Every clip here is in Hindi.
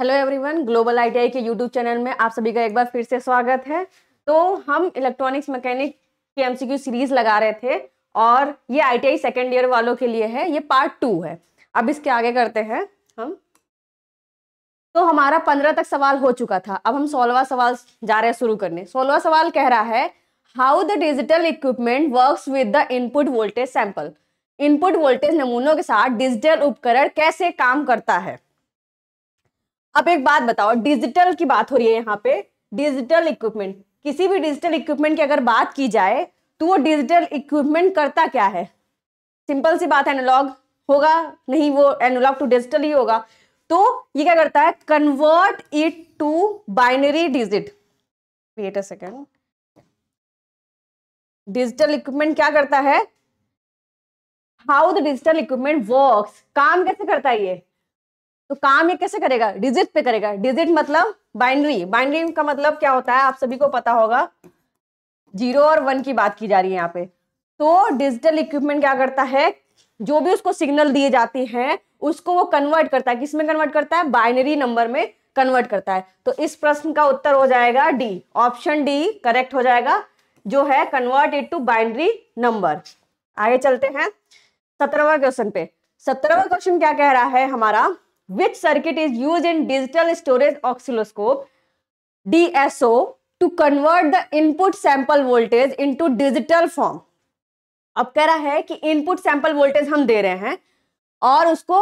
हेलो एवरीवन ग्लोबल आईटीआई के यूट्यूब चैनल में आप सभी का एक बार फिर से स्वागत है तो हम इलेक्ट्रॉनिक्स मैकेनिक के एमसीक्यू सीरीज लगा रहे थे और ये आईटीआई सेकेंड ईयर वालों के लिए है ये पार्ट टू है अब इसके आगे करते हैं हम तो हमारा पंद्रह तक सवाल हो चुका था अब हम सोलवा सवाल जा रहे हैं शुरू करने सोलवा सवाल कह रहा है how the digital equipment work with the input voltage sample input voltage नमूनों के साथ डिजिटल उपकरण कैसे काम करता है अब एक बात बताओ डिजिटल की बात हो रही है यहाँ पे डिजिटल इक्विपमेंट किसी भी डिजिटल इक्विपमेंट की अगर बात की जाए तो वो डिजिटल इक्विपमेंट करता क्या है सिंपल सी बात एनोलॉग होगा नहीं वो एनोलॉग टू डिजिटल ही होगा तो ये क्या करता है convert it to binary digit wait a second digital equipment क्या करता है how the digital equipment works काम कैसे करता है ये तो काम ये कैसे करेगा डिजिट पे करेगा डिजिट मतलब बाइनरी बाइनरी का मतलब क्या होता है आप सभी को पता होगा जीरो और वन की बात की जा रही है यहाँ पे तो डिजिटल इक्विपमेंट क्या करता है जो भी उसको सिग्नल दिए जाते हैं उसको वो कन्वर्ट करता है किसमें कन्वर्ट करता है बाइनरी नंबर में कन्वर्ट करता है तो इस प्रश्न का उत्तर हो जाएगा डी ऑप्शन डी करेक्ट हो जाएगा जो है convert it to binary number आगे चलते हैं सत्रहवा क्वेश्चन पे सत्रहवा क्वेश्चन क्या कह रहा है हमारा which circuit is used in digital storage oscilloscope DSO convert the input sample voltage into digital form अब कह रहा है कि इनपुट सैंपल वोल्टेज हम दे रहे हैं और उसको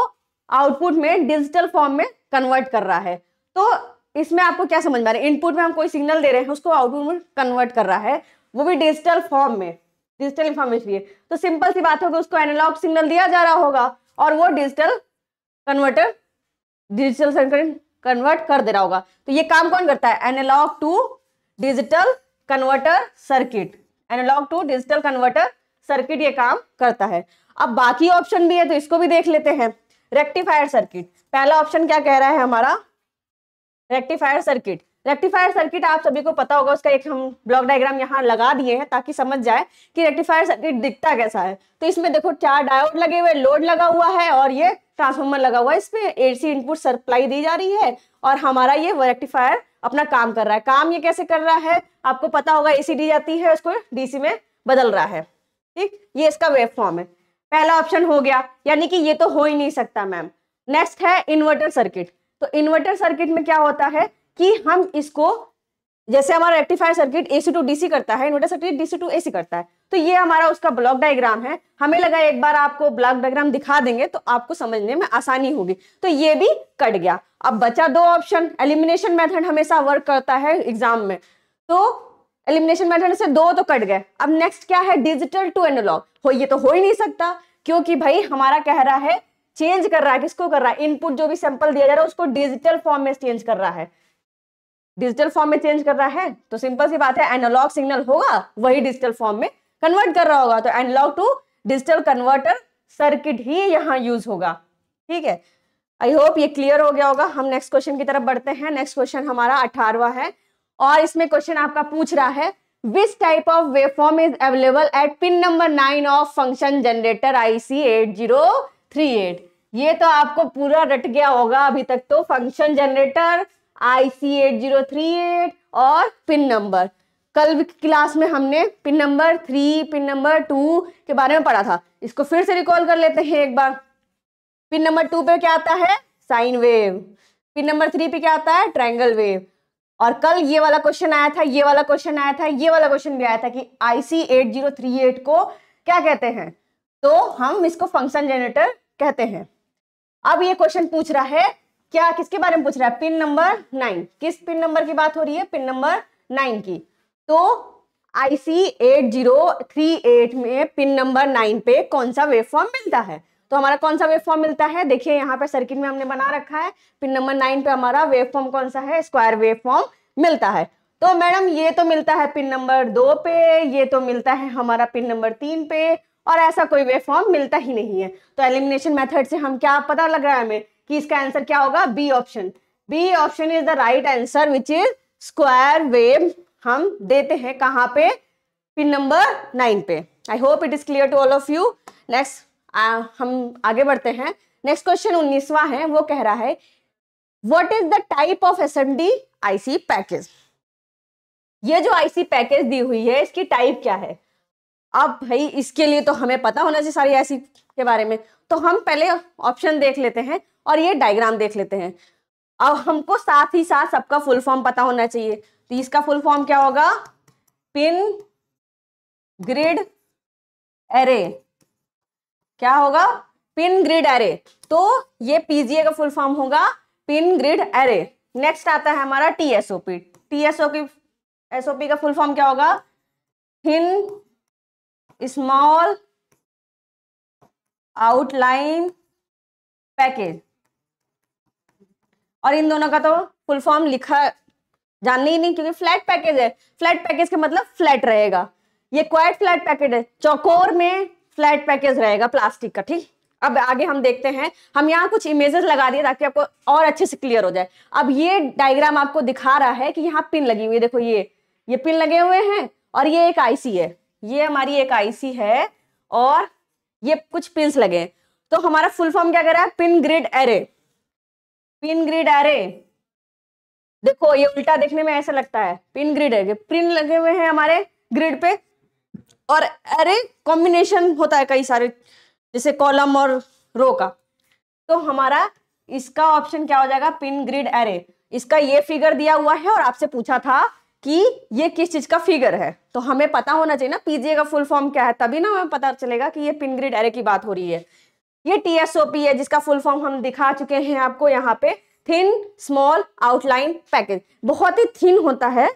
आउटपुट में डिजिटल फॉर्म में कन्वर्ट कर रहा है तो इसमें आपको क्या समझ में आ रहा है इनपुट में हम कोई सिग्नल दे रहे हैं उसको आउटपुट में कन्वर्ट कर रहा है वो भी डिजिटल फॉर्म में डिजिटल इन्फॉर्मेशन लिए तो सिंपल सी बात होगी उसको एनालॉग सिग्नल दिया जा रहा होगा और वो डिजिटल कन्वर्टर डिजिटल संकरण कन्वर्ट कर दे रहा होगा तो ये काम कौन करता है analogue to digital converter circuit analogue to digital converter circuit ये काम करता है अब बाकी ऑप्शन भी है तो इसको भी देख लेते हैं रेक्टिफायर सर्किट पहला ऑप्शन क्या कह रहा है हमारा रेक्टिफायर सर्किट रेक्टिफायर सर्किट आप सभी को पता होगा उसका एक हम ब्लॉक डायग्राम यहाँ लगा दिए हैं ताकि समझ जाए कि रेक्टिफायर सर्किट दिखता कैसा है तो इसमें देखो चार डायोड लगे हुए लोड लगा हुआ है और ये ट्रांसफॉर्मर लगा हुआ है इसमें एसी इनपुट सप्लाई दी जा रही है और हमारा ये रेक्टिफायर अपना काम कर रहा है काम ये कैसे कर रहा है आपको पता होगा एसी दी जाती है उसको डीसी में बदल रहा है ठीक ये इसका वेब फॉर्म है पहला ऑप्शन हो गया यानी कि ये तो हो ही नहीं सकता मैम नेक्स्ट है इन्वर्टर सर्किट तो इन्वर्टर सर्किट में क्या होता है कि हम इसको जैसे हमारा rectifier circuit AC to DC करता है inverter circuit DC to AC करता है तो ये हमारा उसका ब्लॉक डायग्राम है हमें लगा एक बार आपको ब्लॉक डायग्राम दिखा देंगे तो आपको समझने में आसानी होगी तो ये भी कट गया अब बचा दो ऑप्शन एलिमिनेशन मेथड हमेशा वर्क करता है एग्जाम में तो एलिमिनेशन मेथड से दो तो कट गए अब नेक्स्ट क्या है डिजिटल टू एनोलॉग हो ये तो हो ही नहीं सकता क्योंकि भाई हमारा कह रहा है चेंज कर रहा है किसको कर रहा है इनपुट जो भी सैंपल दिया जा रहा है उसको डिजिटल फॉर्म में चेंज कर रहा है डिजिटल फॉर्म में चेंज कर रहा है तो सिंपल सी बात है एनालॉग सिग्नल होगा वही डिजिटल फॉर्म में कन्वर्ट कर रहा होगा तो analogue to digital converter circuit ही यहाँ यूज होगा ठीक है आई होप ये क्लियर हो गया होगा हम नेक्स्ट क्वेश्चन की तरफ बढ़ते हैं नेक्स्ट क्वेश्चन हमारा अठारवा है और इसमें क्वेश्चन आपका पूछ रहा है which type of waveform is available at pin number nine of function generator IC eight zero three eight ये तो आपको पूरा रट गया होगा अभी तक तो function generator IC eight zero three eight और पिन नंबर कल की क्लास में हमने pin number three pin number two के बारे में पढ़ा था इसको फिर से रिकॉल कर लेते हैं एक बार पिन नंबर टू पे क्या आता है sine wave pin number three पे क्या आता है ट्राइंगल वेव और कल ये वाला क्वेश्चन आया था ये वाला क्वेश्चन आया था ये वाला क्वेश्चन भी आया था कि IC eight zero three eight को क्या कहते हैं तो हम इसको फंक्शन जनरेटर कहते हैं अब ये क्वेश्चन पूछ रहा है क्या किसके बारे में पूछ रहा है पिन नंबर नाइन किस पिन नंबर की बात हो रही है पिन नंबर नाइन की तो IC eight zero three eight में पिन नंबर नाइन पे कौन सा वेवफॉर्म मिलता है तो हमारा कौन सा वेवफॉर्म मिलता है देखिए यहाँ पे सर्किट में हमने बना रखा है पिन नंबर नाइन पे हमारा वेवफॉर्म कौन सा है स्क्वायर वेवफॉर्म मिलता है तो मैडम ये तो मिलता है पिन नंबर दो पे ये तो मिलता है हमारा पिन नंबर तीन पे और ऐसा कोई वेवफॉर्म मिलता ही नहीं है तो एलिमिनेशन मेथड से हम क्या पता लग रहा है हमें कि इसका आंसर क्या होगा B option B option is the right answer which is square wave हम देते हैं कहां पे पिन नंबर नाइन पे I hope it is clear to all of you next हम आगे बढ़ते हैं नेक्स्ट क्वेश्चन उन्नीसवा है वो कह रहा है what is the type of S M D IC package ये जो आईसी पैकेज दी हुई है इसकी टाइप क्या है अब भाई इसके लिए तो हमें पता होना चाहिए सारी आईसी के बारे में तो हम पहले ऑप्शन देख लेते हैं और ये डायग्राम देख लेते हैं अब हमको साथ ही साथ सबका फुल फॉर्म पता होना चाहिए तो इसका फुल फॉर्म क्या होगा पिन ग्रिड एरे क्या होगा पिन ग्रिड एरे तो ये पीजीए का फुल फॉर्म होगा पिन ग्रिड एरे नेक्स्ट आता है हमारा टीएसओपी टीएसओपी एसओपी का फुल फॉर्म क्या होगा हिन स्मॉल आउटलाइन पैकेज और इन दोनों का तो फुल फॉर्म लिखा जानने ही नहीं क्योंकि फ्लैट पैकेज है फ्लैट पैकेज का मतलब फ्लैट रहेगा ये क्वाइट फ्लैट पैकेज है चौकोर में फ्लैट पैकेज रहेगा प्लास्टिक का ठीक अब आगे हम देखते हैं हम यहाँ कुछ इमेजेस लगा दिए ताकि आपको और अच्छे से क्लियर हो जाए अब ये डायग्राम आपको दिखा रहा है कि यहाँ पिन लगी हुई है देखो ये ये पिन लगे हुए हैं और ये एक आईसी है ये हमारी एक आईसी है और ये कुछ पिन लगे हैं तो हमारा फुल फॉर्म क्या कर रहा है pin grid array pin grid array देखो ये उल्टा देखने में ऐसा लगता है पिन ग्रिड है पिन लगे हुए हैं हमारे ग्रिड पे और अरे कॉम्बिनेशन होता है कई सारे जैसे कॉलम और रो का तो हमारा इसका ऑप्शन क्या हो जाएगा पिन ग्रिड एरे इसका ये फिगर दिया हुआ है और आपसे पूछा था कि ये किस चीज का फिगर है तो हमें पता होना चाहिए ना पीजीए का फुल फॉर्म क्या है तभी ना हमें पता चलेगा कि ये पिन ग्रिड एरे की बात हो रही है ये टीएसओपी है जिसका फुल फॉर्म हम दिखा चुके हैं आपको यहाँ पे थिन स्मॉल आउटलाइन पैकेज बहुत ही थिन होता है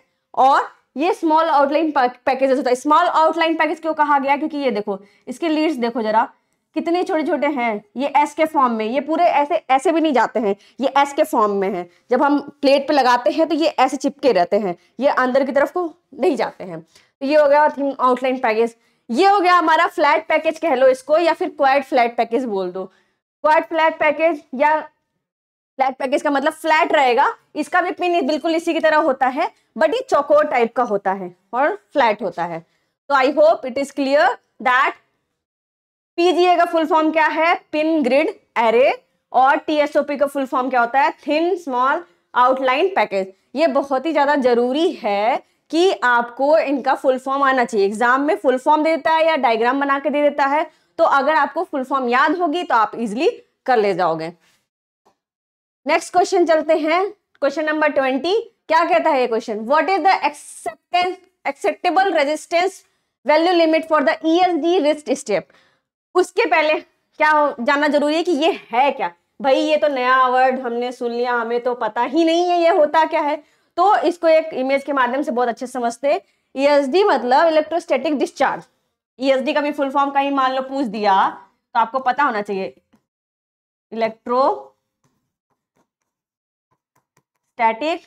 और ये स्मॉल आउटलाइन पैकेजेस होता है स्मॉल आउटलाइन पैकेज क्यों कहा गया क्योंकि ये देखो इसके लीड्स देखो जरा कितने छोटे छोटे हैं ये एस के फॉर्म में ये पूरे ऐसे ऐसे भी नहीं जाते हैं ये एस के फॉर्म में है जब हम प्लेट पे लगाते हैं तो ये ऐसे चिपके रहते हैं ये अंदर की तरफ को नहीं जाते हैं तो ये हो गया थिन आउटलाइन पैकेज ये हो गया हमारा फ्लैट पैकेज कह लो इसको या फिर क्वाइट फ्लैट पैकेज बोल दो क्वाइट फ्लैट पैकेज या फ्लैट पैकेज का मतलब फ्लैट रहेगा इसका भी पिन बिल्कुल इसी की तरह होता है बट ये चौकोर टाइप का होता है और फ्लैट होता है तो I hope it is clear that PGA का फुल फॉर्म क्या है पिन ग्रिड एरे और टीएसओपी का फुल फॉर्म क्या होता है थिन स्मॉल आउटलाइन पैकेज ये बहुत ही ज्यादा जरूरी है कि आपको इनका फुल फॉर्म आना चाहिए एग्जाम में फुल फॉर्म दे देता है या डायग्राम बना के दे देता है तो अगर आपको फुल फॉर्म याद होगी तो आप इजिली कर ले जाओगे नेक्स्ट क्वेश्चन चलते हैं क्वेश्चन नंबर ट्वेंटी क्या कहता है ये question what is the acceptance acceptable resistance value limit for the ESD wrist step उसके पहले क्या जानना जरूरी है कि ये है क्या भाई ये तो नया वर्ड हमने सुन लिया हमें तो पता ही नहीं है ये होता क्या है तो इसको एक इमेज के माध्यम से बहुत अच्छे समझते ईएसडी e मतलब इलेक्ट्रोस्टैटिक डिस्चार्ज ईएसडी का भी फुल फॉर्म कहीं मान लो पूछ दिया तो आपको पता होना चाहिए electrostatic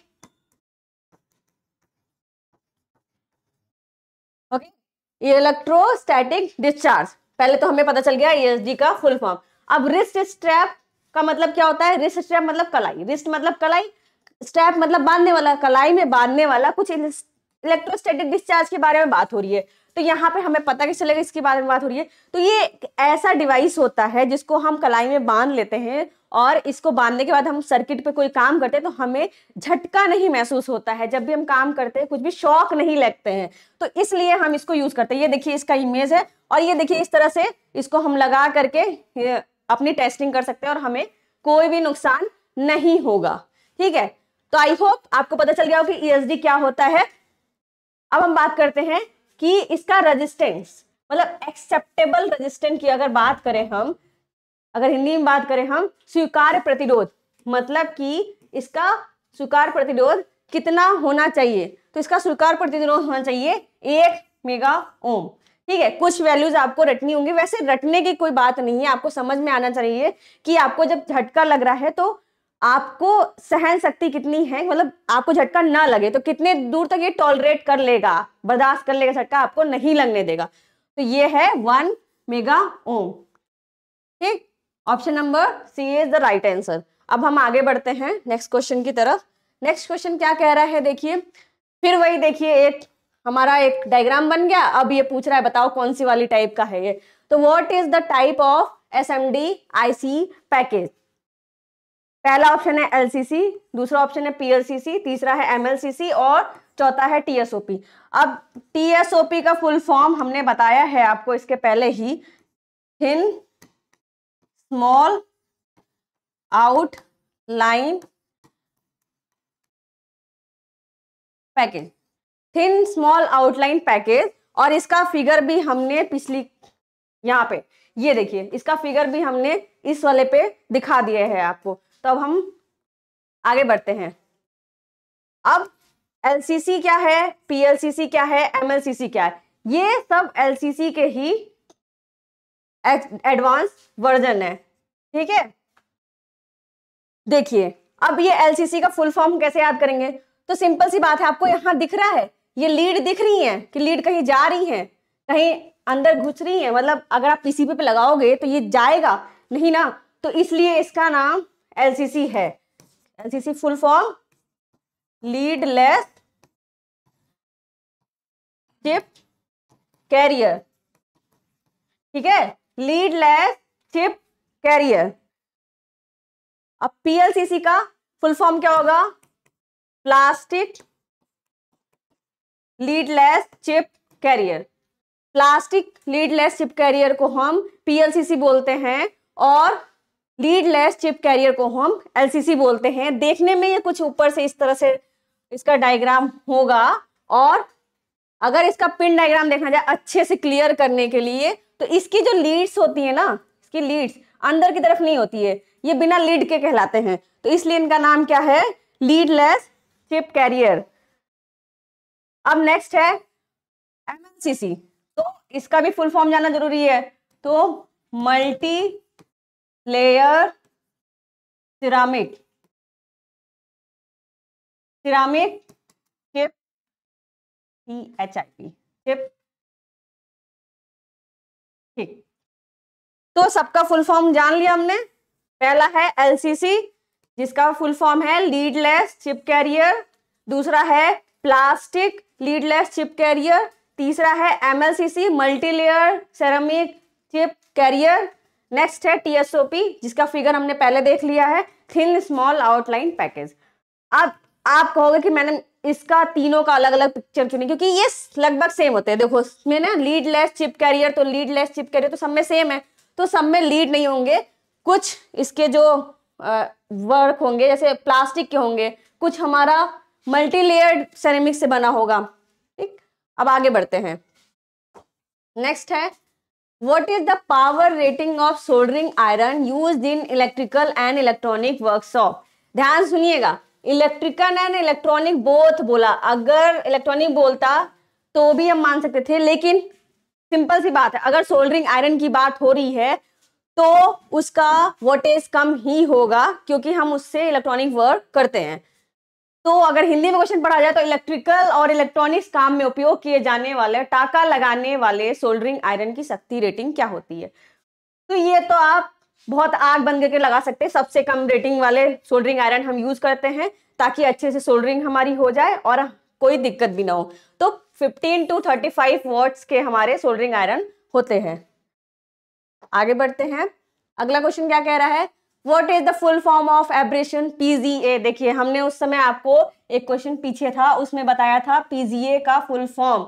okay electrostatic discharge पहले तो हमें पता चल गया ईएसडी e का फुल फॉर्म अब रिस्ट स्ट्रैप का मतलब क्या होता है रिस्ट स्ट्रैप मतलब कलाई रिस्ट मतलब कलाई स्ट्रैप मतलब बांधने वाला कलाई में बांधने वाला कुछ इलेक्ट्रोस्टेटिक डिस्चार्ज के बारे में बात हो रही है तो यहाँ पे हमें पता कैसे चलेगा इसके बारे में बात हो रही है तो ये ऐसा डिवाइस होता है जिसको हम कलाई में बांध लेते हैं और इसको बांधने के बाद हम सर्किट पे कोई काम करते हैं तो हमें झटका नहीं महसूस होता है जब भी हम काम करते हैं कुछ भी शौक नहीं लगते हैं तो इसलिए हम इसको यूज करते हैं ये देखिए इसका इमेज है और ये देखिए इस तरह से इसको हम लगा करके अपनी टेस्टिंग कर सकते हैं और हमें कोई भी नुकसान नहीं होगा ठीक है तो आई होप आपको पता चल गया हो कि ईएसडी e क्या होता है अब हम बात करते हैं कि इसका रेजिस्टेंस मतलब एक्सेप्टेबल रेजिस्टेंस की अगर बात करें हम अगर हिंदी में बात करें हम स्वीकार प्रतिरोध मतलब कि इसका स्वीकार प्रतिरोध कितना होना चाहिए तो इसका स्वीकार प्रतिरोध होना चाहिए एक मेगा ओम ठीक है कुछ वैल्यूज आपको रटनी होंगी वैसे रटने की कोई बात नहीं है आपको समझ में आना चाहिए कि आपको जब झटका लग रहा है तो आपको सहन शक्ति कितनी है मतलब आपको झटका ना लगे तो कितने दूर तक ये टॉलरेट कर लेगा बर्दाश्त कर लेगा झटका आपको नहीं लगने देगा तो ये है वन मेगा ओम ठीक option number C is the right answer अब हम आगे बढ़ते हैं नेक्स्ट क्वेश्चन की तरफ नेक्स्ट क्वेश्चन क्या कह रहा है देखिए फिर वही देखिए एक हमारा एक डायग्राम बन गया अब ये पूछ रहा है बताओ कौन सी वाली टाइप का है ये तो what is the type of S M D I C package पहला ऑप्शन है एलसीसी दूसरा ऑप्शन है पीएलसीसी तीसरा है एमएलसीसी और चौथा है टीएसओपी अब टीएसओपी का फुल फॉर्म हमने बताया है आपको इसके पहले ही thin small outline package thin small outline package और इसका फिगर भी हमने पिछली यहाँ पे ये देखिए इसका फिगर भी हमने इस वाले पे दिखा दिया है आपको तो अब हम आगे बढ़ते हैं अब एलसीसी क्या है पीएलसीसी क्या है एमएलसीसी क्या है ये सब एलसीसी के ही एडवांस वर्जन है ठीक है देखिए अब ये एलसीसी का फुल फॉर्म कैसे याद करेंगे तो सिंपल सी बात है आपको यहां दिख रहा है ये लीड दिख रही है कि लीड कहीं जा रही है कहीं अंदर घुस रही है मतलब अगर आप पीसीबी पे लगाओगे तो ये जाएगा नहीं ना तो इसलिए इसका नाम एलसीसी है LCC full form leadless chip carrier ठीक है लीड लेस चिप कैरियर अब पीएलसीसी का फुल फॉर्म क्या होगा plastic leadless chip carrier plastic leadless chip carrier को हम पीएलसीसी बोलते हैं और लीडलेस चिप कैरियर को हम एलसीसी बोलते हैं देखने में ये कुछ ऊपर से इस तरह से इसका डायग्राम होगा और अगर इसका पिन डायग्राम देखा जाए अच्छे से क्लियर करने के लिए तो इसकी जो लीड्स होती है ना इसकी लीड्स अंदर की तरफ नहीं होती है ये बिना लीड के कहलाते हैं तो इसलिए इनका नाम क्या है लीडलेस चिप कैरियर अब नेक्स्ट है एमएलसीसी तो इसका भी फुल फॉर्म जाना जरूरी है तो multi layer ceramic ceramic chip C H I P chip ठीक तो सबका फुल फॉर्म जान लिया हमने पहला है एलसीसी जिसका फुल फॉर्म है लीडलेस चिप कैरियर दूसरा है प्लास्टिक लीडलेस चिप कैरियर तीसरा है MLCC multilayer ceramic chip carrier next है टीएसओपी जिसका फिगर हमने पहले देख लिया है थिन स्मॉल आउटलाइन पैकेज अब आप कहोगे कि मैंने इसका तीनों का अलग अलग पिक्चर चुनी क्योंकि ये लगभग सेम होते हैं देखो इसमें ना लीड लेस चिप कैरियर तो लीड लेस चिप कैरियर तो सब में सेम है तो सब में लीड नहीं होंगे कुछ इसके जो वर्क होंगे जैसे प्लास्टिक के होंगे कुछ हमारा मल्टीलेयर्ड सेरेमिक से बना होगा ठीक अब आगे बढ़ते हैं नेक्स्ट है What is the power rating of soldering iron used in electrical and electronic workshop? ध्यान सुनिएगा इलेक्ट्रिकल एंड इलेक्ट्रॉनिक बोथ बोला अगर इलेक्ट्रॉनिक बोलता तो भी हम मान सकते थे लेकिन सिंपल सी बात है अगर सोल्डरिंग आयरन की बात हो रही है तो उसका वोटेज कम ही होगा क्योंकि हम उससे इलेक्ट्रॉनिक वर्क करते हैं तो अगर हिंदी में क्वेश्चन पढ़ा जाए तो इलेक्ट्रिकल और इलेक्ट्रॉनिक्स काम में उपयोग किए जाने वाले टाका लगाने वाले सोल्डरिंग आयरन की शक्ति रेटिंग क्या होती है तो ये तो आप बहुत आग बन करके लगा सकते हैं सबसे कम रेटिंग वाले सोल्डरिंग आयरन हम यूज करते हैं ताकि अच्छे से सोल्डरिंग हमारी हो जाए और कोई दिक्कत भी ना हो तो 15 टू 35 वॉट्स के हमारे सोल्डरिंग आयरन होते हैं आगे बढ़ते हैं अगला क्वेश्चन क्या कह रहा है what is the full form of abbreviation PGA देखिए हमने उस समय आपको एक क्वेश्चन पीछे था उसमें बताया था पीजीए का फुल फॉर्म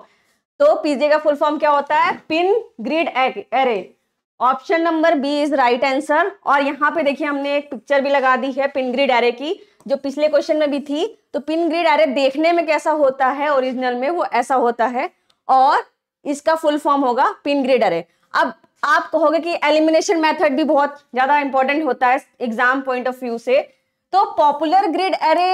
तो पीजीए का फुल फॉर्म क्या होता है pin grid array option number B is right answer और यहाँ पे देखिए हमने एक पिक्चर भी लगा दी है पिन ग्रिड एरे की जो पिछले क्वेश्चन में भी थी तो पिन ग्रिड एरे देखने में कैसा होता है ओरिजिनल में वो ऐसा होता है और इसका फुल फॉर्म होगा पिन ग्रिड एरे अब आप कहोगे कि एलिमिनेशन मेथड भी बहुत ज्यादा इंपॉर्टेंट होता है एग्जाम पॉइंट ऑफ व्यू से तो पॉपुलर ग्रिड एरे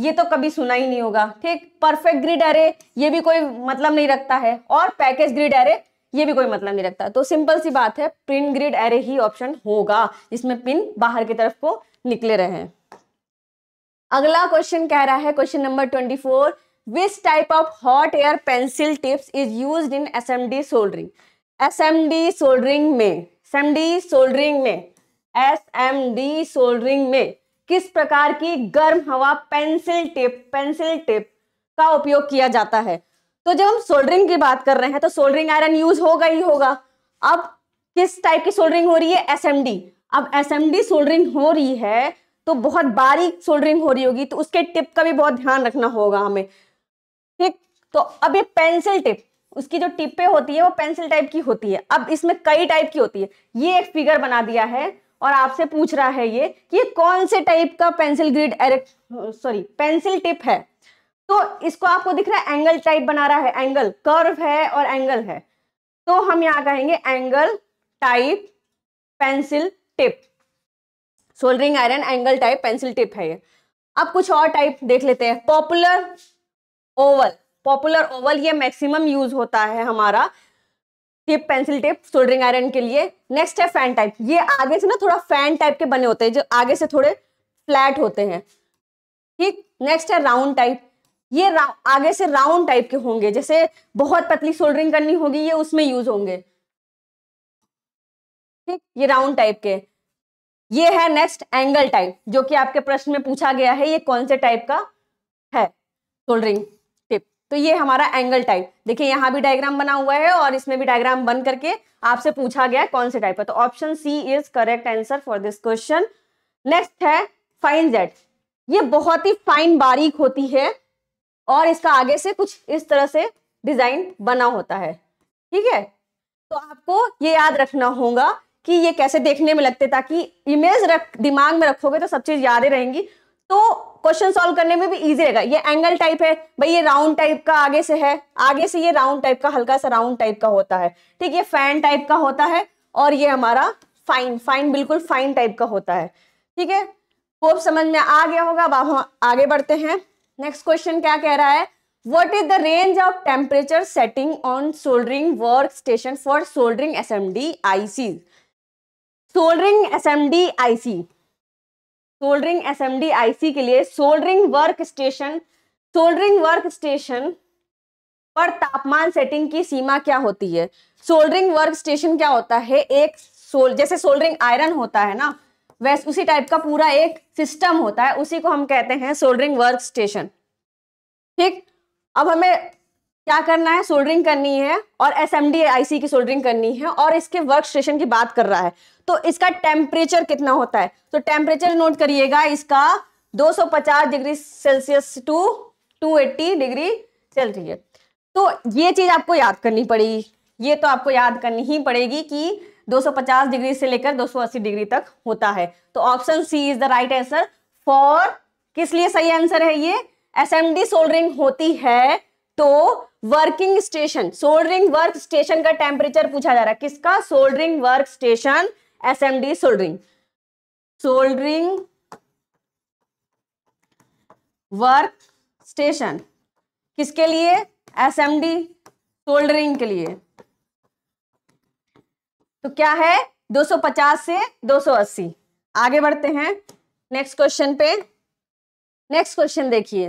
ये तो कभी सुना ही नहीं होगा ठीक परफेक्ट ग्रिड एरे ये भी कोई मतलब नहीं रखता है और पैकेज ग्रिड एरे ये भी कोई मतलब नहीं रखता तो सिंपल सी बात है प्रिंट ग्रिड एरे ही ऑप्शन होगा जिसमें पिन बाहर की तरफ को निकले रहे हैं अगला क्वेश्चन कह रहा है question number twenty four which type of hot air pencil tips is use in S M D soldering S M D soldering में एस एम डी सोल्डरिंग में एस एम डी सोल्डरिंग में किस प्रकार की गर्म हवा पेंसिल टिप पेंसिल टिप का उपयोग किया जाता है तो जब हम सोल्डरिंग की बात कर रहे हैं तो सोल्डरिंग आयरन यूज होगा ही होगा अब किस टाइप की सोल्डरिंग हो रही है एस एम डी अब एस एम डी सोल्डरिंग हो रही है तो बहुत बारीक सोल्डरिंग हो रही होगी तो उसके टिप का भी बहुत ध्यान रखना होगा हमें ठीक तो अब ये पेंसिल टिप उसकी जो टिप्पे होती है वो पेंसिल टाइप की होती है अब इसमें कई टाइप की होती है ये एक फिगर बना दिया है और आपसे पूछ रहा है ये कि ये कौन से टाइप का pencil grid sorry pencil tip है तो इसको आपको दिख रहा है एंगल टाइप बना रहा है एंगल कर्व है और एंगल है तो हम यहाँ कहेंगे angle type pencil tip soldering iron angle type pencil tip है ये अब कुछ और टाइप देख लेते हैं पॉपुलर ओवल पॉपुलर ओवल ये मैक्सिमम यूज होता है हमारा tip pencil tip soldering iron के लिए नेक्स्ट है फैन टाइप ये आगे से ना थोड़ा फैन टाइप के बने होते हैं जो आगे से थोड़े फ्लैट होते हैं ठीक नेक्स्ट है राउंड टाइप ये आगे से राउंड टाइप के होंगे जैसे बहुत पतली सोल्डरिंग करनी होगी ये उसमें यूज होंगे ठीक ये राउंड टाइप के ये है नेक्स्ट एंगल टाइप जो कि आपके प्रश्न में पूछा गया है ये कौन से टाइप का है सोल्डरिंग तो ये हमारा एंगल टाइप देखिए यहाँ भी डायग्राम बना हुआ है और इसमें भी डायग्राम बन करके आपसे पूछा गया कौन से टाइप है तो option C is correct answer for this question next है फाइन जेड ये बहुत ही फाइन बारीक होती है और इसका आगे से कुछ इस तरह से डिजाइन बना होता है ठीक है तो आपको ये याद रखना होगा कि ये कैसे देखने में लगते ताकि इमेज रख दिमाग में रखोगे तो सब चीज यादें रहेंगी तो क्वेश्चन सॉल्व करने में भी इजी रहेगा ये एंगल टाइप है भाई ये राउंड टाइप का आगे से है आगे से ये राउंड टाइप का हल्का सा राउंड टाइप का होता है ठीक ये फैन टाइप का होता है और ये हमारा फाइन फाइन बिल्कुल फाइन टाइप का होता है ठीक है होप समझ में आ गया होगा अब हम आगे बढ़ते हैं नेक्स्ट क्वेश्चन क्या कह रहा है what is the range of temperature setting on soldering work workstation for soldering S M D I C soldering S M D I C soldering S M D I C के लिए soldering work workstation soldering work workstation पर तापमान सेटिंग की सीमा क्या होती है सोल्डरिंग वर्क स्टेशन क्या होता है एक सोल जैसे सोल्डरिंग आयरन होता है ना वैसे उसी टाइप का पूरा एक सिस्टम होता है उसी को हम कहते हैं सोल्डरिंग वर्क स्टेशन ठीक अब हमें क्या करना है सोल्डरिंग करनी है और S M D I C की सोल्डरिंग करनी है और इसके वर्क स्टेशन की बात कर रहा है तो इसका टेम्परेचर कितना होता है तो टेम्परेचर नोट करिएगा इसका 250 degree Celsius to 280 degree Celsius तो ये चीज़ आपको याद करनी पड़ेगी ये तो आपको याद करनी ही पड़ेगी कि 250 डिग्री से लेकर 280 डिग्री तक होता है तो option C is the right answer for किस लिए सही आंसर है ये एस एम डी सोल्डरिंग होती है तो working station soldering work station का टेम्परेचर पूछा जा रहा है किसका soldering work station S M D soldering soldering work station किसके लिए एस एम डी सोल्डरिंग के लिए तो क्या है 250 से 280 आगे बढ़ते हैं नेक्स्ट क्वेश्चन पे नेक्स्ट क्वेश्चन देखिए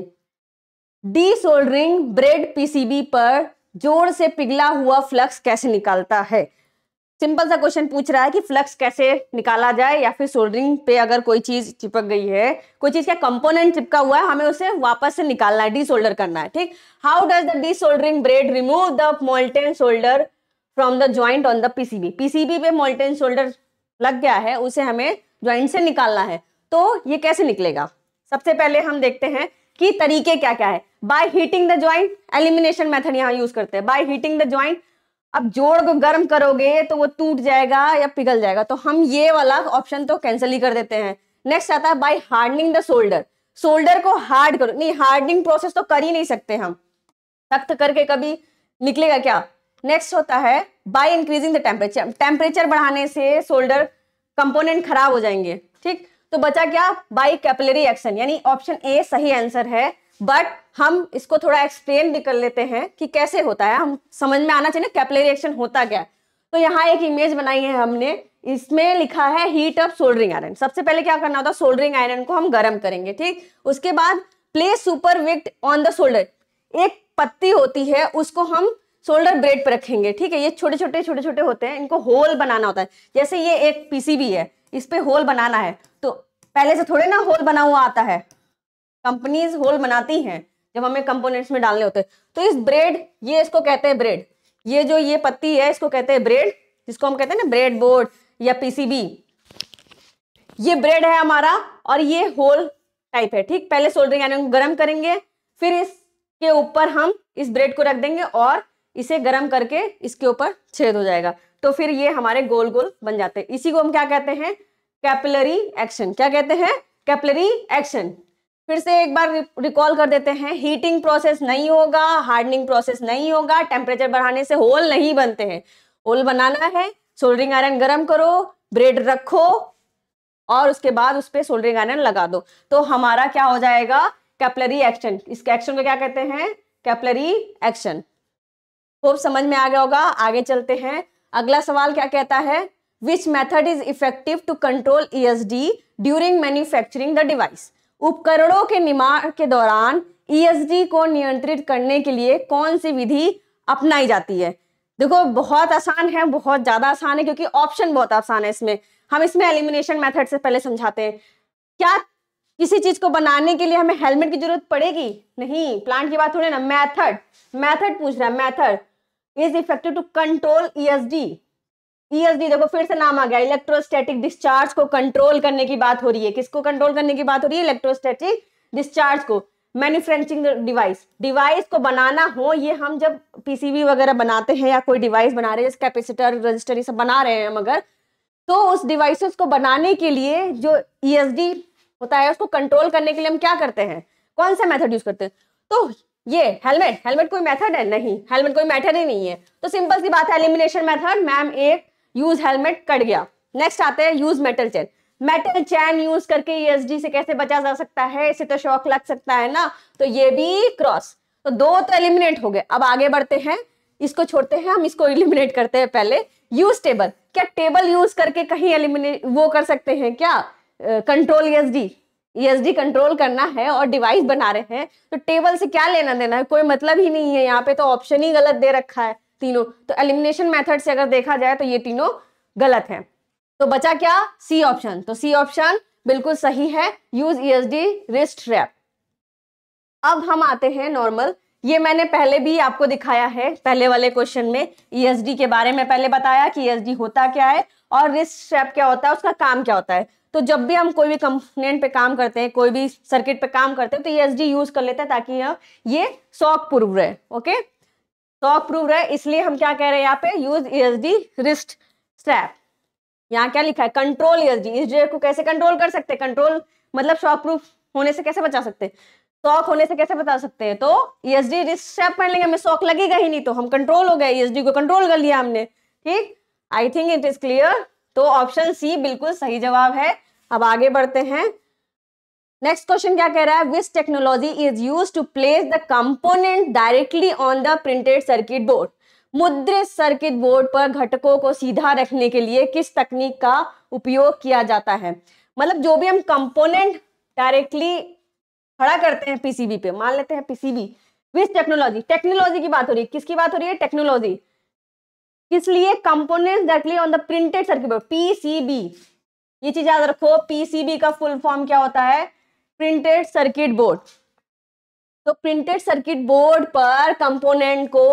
डी सोल्डरिंग ब्रेड पीसीबी पर जोर से पिघला हुआ फ्लक्स कैसे निकालता है सिंपल सा क्वेश्चन पूछ रहा है कि फ्लक्स कैसे निकाला जाए या फिर सोल्डरिंग पे अगर कोई चीज चिपक गई है कोई चीज का कंपोनेंट चिपका हुआ है हमें उसे वापस से निकालना है डी सोल्डर करना है ठीक how does the desoldering braid remove the molten solder from the joint on the PCB PCB पे मोल्टेन सोल्डर लग गया है उसे हमें ज्वाइंट से निकालना है तो ये कैसे निकलेगा सबसे पहले हम देखते हैं की तरीके क्या क्या है by heating the joint elimination method यहां यूज करते हैं बाय हीटिंग द ज्वाइंट अब जोड़ को गर्म करोगे तो वो टूट जाएगा या पिघल जाएगा तो हम ये वाला ऑप्शन तो कैंसिल ही कर देते हैं नेक्स्ट आता है by hardening the solder solder को हार्ड करो नहीं हार्डनिंग प्रोसेस तो कर ही नहीं सकते हम सख्त करके कभी निकलेगा क्या नेक्स्ट होता है by increasing the temperature temperature बढ़ाने से शोल्डर कंपोनेंट खराब हो जाएंगे ठीक तो बचा क्या बाई कैपलरी एक्शन यानी ऑप्शन ए सही आंसर है बट हम इसको थोड़ा एक्सप्लेन भी कर लेते हैं कि कैसे होता है हम समझ में आना चाहिए कैपलरी एक्शन होता क्या तो यहाँ एक इमेज बनाई है हमने इसमें लिखा है हीट अप सोल्डरिंग आयरन सबसे पहले क्या करना होता है सोल्डरिंग आयरन को हम गर्म करेंगे ठीक उसके बाद place super wick on the solder एक पत्ती होती है उसको हम शोल्डर ब्रेड पर रखेंगे ठीक है ये छोटे छोटे छोटे छोटे होते हैं इनको होल बनाना होता है जैसे ये एक पीसीबी है इस पर होल बनाना है तो पहले से थोड़े ना होल बना हुआ आता है कंपनीज होल बनाती हैं जब हमें कंपोनेंट्स में डालने होते हैं तो इस ब्रेड ये इसको कहते हैं ब्रेड ये जो ये पत्ती है इसको कहते हैं ब्रेड जिसको हम कहते हैं ना ब्रेड बोर्ड या पीसीबी ये ब्रेड है हमारा और ये होल टाइप है ठीक पहले सोल्डरिंग आयरन को गर्म करेंगे फिर इसके ऊपर हम इस ब्रेड को रख देंगे और इसे गर्म करके इसके ऊपर छेद हो जाएगा तो फिर ये हमारे गोल गोल बन जाते हैं इसी को हम क्या कहते हैं कैपिलरी एक्शन क्या कहते हैं कैपिलरी एक्शन फिर से एक बार रिकॉल कर देते हैं हीटिंग प्रोसेस नहीं होगा हार्डनिंग प्रोसेस नहीं होगा टेम्परेचर बढ़ाने से होल नहीं बनते हैं होल बनाना है सोल्डरिंग आयरन गर्म करो ब्रेड रखो और उसके बाद उस पर सोल्डरिंग आयरन लगा दो तो हमारा क्या हो जाएगा कैपलरी एक्शन इसके एक्शन को क्या कहते हैं कैपलरी एक्शन होप समझ में आ गया होगा आगे चलते हैं अगला सवाल क्या कहता है which method is effective to control E during manufacturing the device उपकरणों के निर्माण के दौरान ई e को नियंत्रित करने के लिए कौन सी विधि अपनाई जाती है देखो बहुत आसान है बहुत ज़्यादा आसान है क्योंकि ऑप्शन बहुत आसान है इसमें हम इसमें एलिमिनेशन मेथड से पहले समझाते हैं क्या किसी चीज को बनाने के लिए हमें हेलमेट की जरूरत पड़ेगी नहीं प्लांट की बात थोड़ी ना मेथड मेथड पूछ रहा है method is effective to control ESD ESD देखो फिर से नाम आ गया इलेक्ट्रोस्टैटिक डिस्चार्ज को कंट्रोल करने की बात हो रही है किसको कंट्रोल करने की बात हो रही है इलेक्ट्रोस्टैटिक डिस्चार्ज को मैन्युफैक्चरिंग डिवाइस डिवाइस को बनाना हो ये हम जब पीसीबी वगैरह बनाते हैं या कोई डिवाइस बना रहे हैं कैपेसिटर रजिस्टर ये सब बना रहे हैं मगर तो उस डिवाइसेस को बनाने के लिए जो ईएसडी e होता है उसको कंट्रोल करने के लिए हम क्या करते हैं कौन सा मेथड यूज करते हैं तो ये हेलमेट हेलमेट कोई मेथड है नहीं हेलमेट कोई मैटर ही नहीं है तो सिंपल सी बात है एलिमिनेशन मेथड मैम एक यूज हेलमेट कट गया नेक्स्ट आते हैं use metal chain metal chain use करके ईएसडी e से कैसे बचा जा सकता है इसे तो शौक लग सकता है ना तो ये भी क्रॉस तो दो तो एलिमिनेट हो गए अब आगे बढ़ते हैं इसको छोड़ते हैं हम इसको एलिमिनेट करते हैं पहले यूज टेबल क्या टेबल यूज करके कहीं एलिमिनेट वो कर सकते हैं क्या control ESD ESD e control करना है और डिवाइस बना रहे हैं तो टेबल से क्या लेना देना है कोई मतलब ही नहीं है यहाँ पे तो ऑप्शन ही गलत दे रखा है तीनों तो एलिमिनेशन मेथड से अगर देखा जाए तो ये तीनों गलत है तो बचा क्या सी ऑप्शन तो सी ऑप्शन बिल्कुल सही है यूज ईएसडी रिस्ट रैप अब हम आते हैं नॉर्मल ये मैंने पहले भी आपको दिखाया है पहले वाले क्वेश्चन में ईएसडी e के बारे में पहले बताया कि ईएसडी e होता क्या है और रिस्क स्ट्रैप क्या होता है उसका काम क्या होता है तो जब भी हम कोई भी कंपोनेंट पे काम करते हैं कोई भी सर्किट पे काम करते हैं तो ये एस यूज कर लेते हैं ताकि ये शॉक प्रूफ रहे ओके शॉक प्रूफ रहे इसलिए हम क्या कह रहे हैं यहाँ पे यूज एस रिस्ट स्ट्रैप यहाँ क्या लिखा है कंट्रोल एस e इस जेड को कैसे कंट्रोल कर सकते हैं कंट्रोल मतलब शॉक प्रूफ होने से कैसे बचा सकते हैं शॉक होने से कैसे बता सकते हैं तो एस डी रिस्ट स्ट्रैप पहन लेंगे हमें शॉक लगेगा ही नहीं तो हम कंट्रोल हो गए एस e को कंट्रोल कर लिया हमने ठीक I think it is clear तो ऑप्शन सी बिल्कुल सही जवाब है अब आगे बढ़ते हैं नेक्स्ट क्वेश्चन क्या कह रहा है which technology is use to place the component directly on the printed circuit board मुद्रित सर्किट बोर्ड पर घटकों को सीधा रखने के लिए किस तकनीक का उपयोग किया जाता है मतलब जो भी हम कंपोनेंट डायरेक्टली खड़ा करते हैं पीसीबी पे मान लेते हैं पीसीबी विस टेक्नोलॉजी टेक्नोलॉजी की बात हो रही है किसकी बात हो रही है टेक्नोलॉजी किस लिए component directly on the printed circuit board PCB ये चीज याद रखो पीसीबी का फुल फॉर्म क्या होता है प्रिंटेड सर्किट बोर्ड तो प्रिंटेड सर्किट बोर्ड पर कंपोनेंट को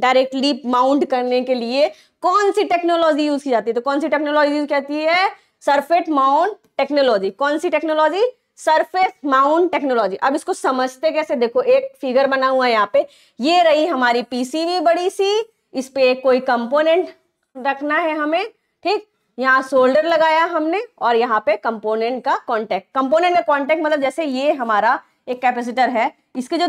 डायरेक्टली माउंट करने के लिए कौन सी टेक्नोलॉजी यूज की जाती है तो कौन सी टेक्नोलॉजी यूज कहती है सरफेट माउंट टेक्नोलॉजी कौन सी टेक्नोलॉजी सरफेस माउंट टेक्नोलॉजी अब इसको समझते कैसे देखो एक फिगर बना हुआ है यहाँ पे ये रही हमारी पीसीबी बड़ी सी इस पे कोई कंपोनेंट रखना है हमें ठीक यहाँ सोल्डर लगाया हमने और यहाँ पे कंपोनेंट का कॉन्टेक्ट कंपोनेंट का कॉन्टेक्ट मतलब जैसे ये हमारा एक कैपेसिटर है इसके जो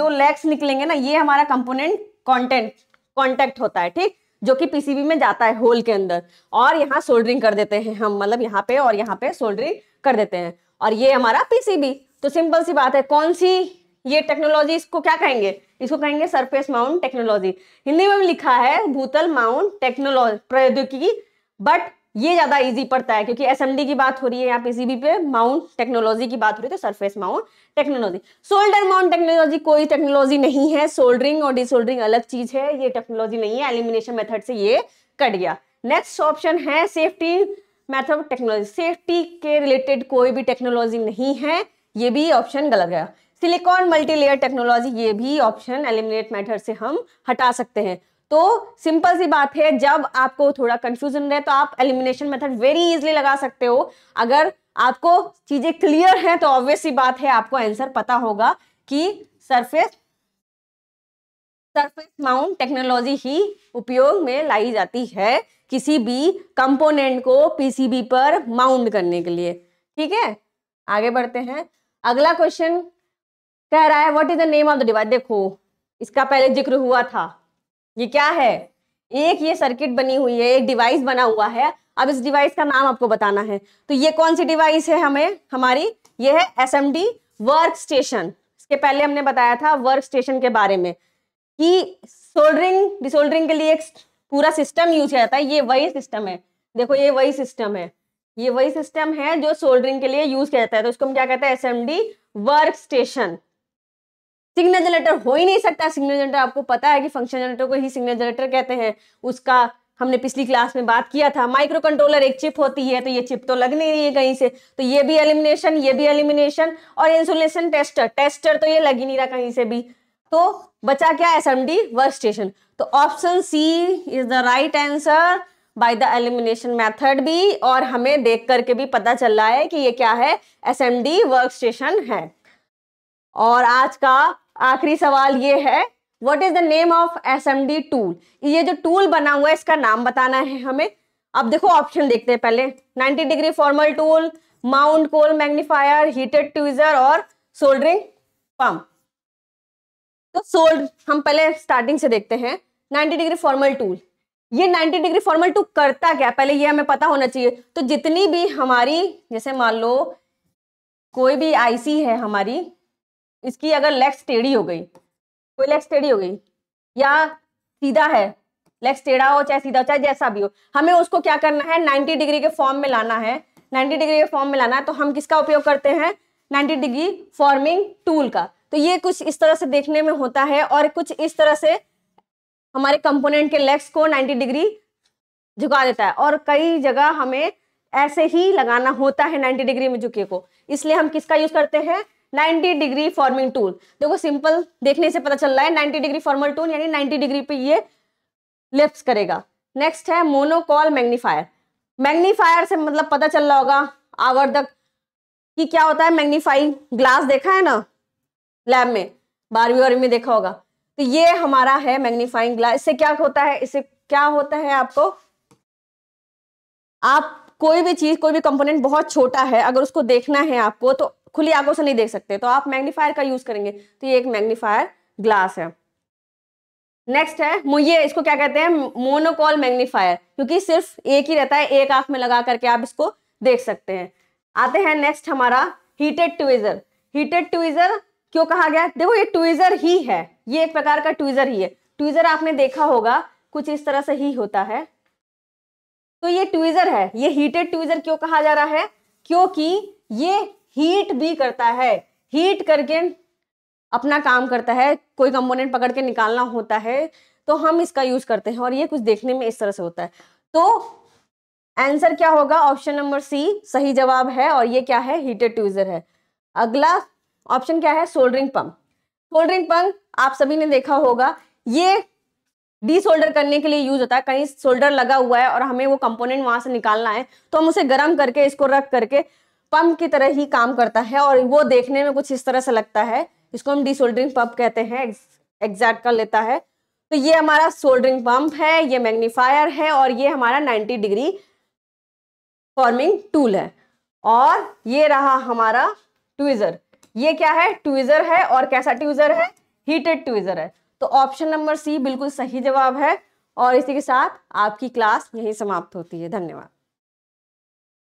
दो लेग्स निकलेंगे ना ये हमारा कंपोनेंट कॉन्टेंट कॉन्टेक्ट होता है ठीक जो कि पीसीबी में जाता है होल के अंदर और यहाँ सोल्डरिंग कर देते हैं हम मतलब यहाँ पे और यहाँ पे सोल्डरिंग कर देते हैं और ये हमारा पीसीबी तो सिंपल सी बात है कौन सी ये टेक्नोलॉजी इसको क्या कहेंगे इसको कहेंगे सरफेस माउंट टेक्नोलॉजी हिंदी में भी लिखा है भूतल माउंट टेक्नोलॉजी प्रौद्योगिकी बट ये ज़्यादा इजी पड़ता है क्योंकि एसएमडी की बात हो रही है यहाँ पीसीबी पे माउंट टेक्नोलॉजी की बात हो रही है तो surface mount technology solder mount technology कोई टेक्नोलॉजी नहीं है सोल्डरिंग और डिसोल्डरिंग अलग चीज़ है ये टेक्नोलॉजी नहीं है एलिमिनेशन मेथड से ये कट गया नेक्स्ट ऑप्शन है सेफ्टी मैथड टेक्नोलॉजी सेफ्टी के रिलेटेड कोई भी टेक्नोलॉजी नहीं है ये भी ऑप्शन गलत गया सिलिकॉन मल्टीलेयर टेक्नोलॉजी ये भी ऑप्शन एलिमिनेट मेथड से हम हटा सकते हैं तो सिंपल सी बात है जब आपको थोड़ा कंफ्यूजन रहे तो आप एलिमिनेशन मेथड वेरी इजिली लगा सकते हो अगर आपको चीजें क्लियर हैं तो ऑब्वियस सी बात है आपको आंसर पता होगा कि सरफेस सरफेस माउंट टेक्नोलॉजी ही उपयोग में लाई जाती है किसी भी कंपोनेंट को पीसीबी पर माउंट करने के लिए ठीक है आगे बढ़ते हैं अगला क्वेश्चन कह रहा है what is the name of the device देखो इसका पहले जिक्र हुआ था ये क्या है एक ये सर्किट बनी हुई है एक डिवाइस बना हुआ है अब इस डिवाइस का नाम आपको बताना है तो ये कौन सी डिवाइस है हमें हमारी ये है S M D work station इसके पहले हमने बताया था वर्क स्टेशन के बारे में कि सोल्डरिंग डिसोल्डरिंग के लिए एक पूरा सिस्टम यूज किया जाता है ये वही सिस्टम है देखो ये वही सिस्टम है ये वही सिस्टम है जो सोल्डरिंग के लिए यूज किया जाता है तो इसको हम क्या कहते हैं S M D work station signal generator हो ही नहीं सकता सिग्नल जनरेटर आपको पता है कि फंक्शन जनरेटर को ही सिग्नल जनरेटर कहते हैं उसका हमने पिछली क्लास में बात किया था माइक्रो कंट्रोलर एक चिप होती है तो ये चिप तो लग नहीं रही है कहीं से तो ये भी एलिमिनेशन ये भी एलिमिनेशन और इंसुलेशन टेस्टर टेस्टर तो ये लग ही नहीं रहा कहीं से भी तो बचा क्या S M D work station तो option C is the right answer by the elimination method भी और हमें देख करके भी पता चल रहा है कि ये क्या है S M D work station है और आज का आखिरी सवाल ये है what is the name of S M D tool ये जो टूल बना हुआ है इसका नाम बताना है हमें अब देखो ऑप्शन देखते हैं पहले 90 degree formal tool mount coal magnifier heated tweezer और सोल्डरिंग पंप तो सोल्ड हम पहले स्टार्टिंग से देखते हैं 90 डिग्री फॉर्मल टूल ये 90 डिग्री फॉर्मल टूल करता क्या पहले ये हमें पता होना चाहिए तो जितनी भी हमारी जैसे मान लो कोई भी आईसी है हमारी इसकी अगर लेग्स टेढ़ी हो गई कोई लेग्स टेढ़ी हो गई या सीधा है लेग्स टेढ़ा हो चाहे सीधा हो चाहे जैसा भी हो हमें उसको क्या करना है 90 डिग्री के फॉर्म में लाना है 90 डिग्री के फॉर्म में लाना है तो हम किसका उपयोग करते हैं 90 डिग्री फॉर्मिंग टूल का तो ये कुछ इस तरह से देखने में होता है और कुछ इस तरह से हमारे कंपोनेंट के लेग्स को नाइन्टी डिग्री झुका देता है और कई जगह हमें ऐसे ही लगाना होता है नाइन्टी डिग्री में झुके को इसलिए हम किसका यूज करते हैं 90 डिग्री फॉर्मिंग टूल देखो सिंपल देखने से पता चल रहा है 90 डिग्री फॉर्मल टूल यानी 90 डिग्री पे ये लिप्स करेगा नेक्स्ट है मोनोकॉल मैग्नीफायर मैग्नीफायर से मतलब पता चल रहा होगा आवर्धक कि क्या होता है मैग्नीफाइंग ग्लास देखा है ना लैब में बारहवीं बारहवीं में देखा होगा तो ये हमारा है मैग्नीफाइंग ग्लास इससे क्या होता है इससे क्या होता है आपको आप कोई भी चीज कोई भी कंपोनेंट बहुत छोटा है अगर उसको देखना है आपको तो खुली आंखों से नहीं देख सकते तो आप मैग्नीफायर का यूज करेंगे तो ये एक मैग्नीफायर ग्लास है नेक्स्ट है मुझे इसको क्या कहते हैं मोनोकॉल मैग्नीफायर क्योंकि सिर्फ एक ही रहता है एक आंख में लगा करके आप इसको देख सकते हैं आते हैं नेक्स्ट हमारा हीटेड ट्विजर हीटेड ट्विजर क्यों कहा गया देखो ये ट्विजर ही है ये एक प्रकार का ट्विजर ही है ट्विजर आपने देखा होगा कुछ इस तरह से ही होता है तो ये ट्विजर है ये हीटेड ट्विजर क्यों कहा जा रहा है क्योंकि ये हीट भी करता है हीट करके अपना काम करता है कोई कंपोनेंट पकड़ के निकालना होता है तो हम इसका यूज करते हैं और ये कुछ देखने में इस तरह से होता है तो आंसर क्या होगा ऑप्शन नंबर सी सही जवाब है और ये क्या है हीटेड ट्यूजर है अगला ऑप्शन क्या है सोल्डरिंग पंप सोल्डरिंग पंप आप सभी ने देखा होगा ये डी सोल्डर करने के लिए यूज होता है कहीं सोल्डर लगा हुआ है और हमें वो कंपोनेंट वहां से निकालना है तो हम उसे गर्म करके इसको रख करके पंप की तरह ही काम करता है और वो देखने में कुछ इस तरह से लगता है इसको हम डिसोल्डरिंग पंप कहते हैं एग्जैक्ट कर लेता है तो ये हमारा सोल्डरिंग पंप है ये मैग्नीफायर है और ये हमारा 90 डिग्री फॉर्मिंग टूल है और ये रहा हमारा ट्विजर ये क्या है ट्विजर है और कैसा ट्विजर है हीटेड ट्विजर है तो ऑप्शन नंबर सी बिल्कुल सही जवाब है और इसी के साथ आपकी क्लास यहीं समाप्त होती है धन्यवाद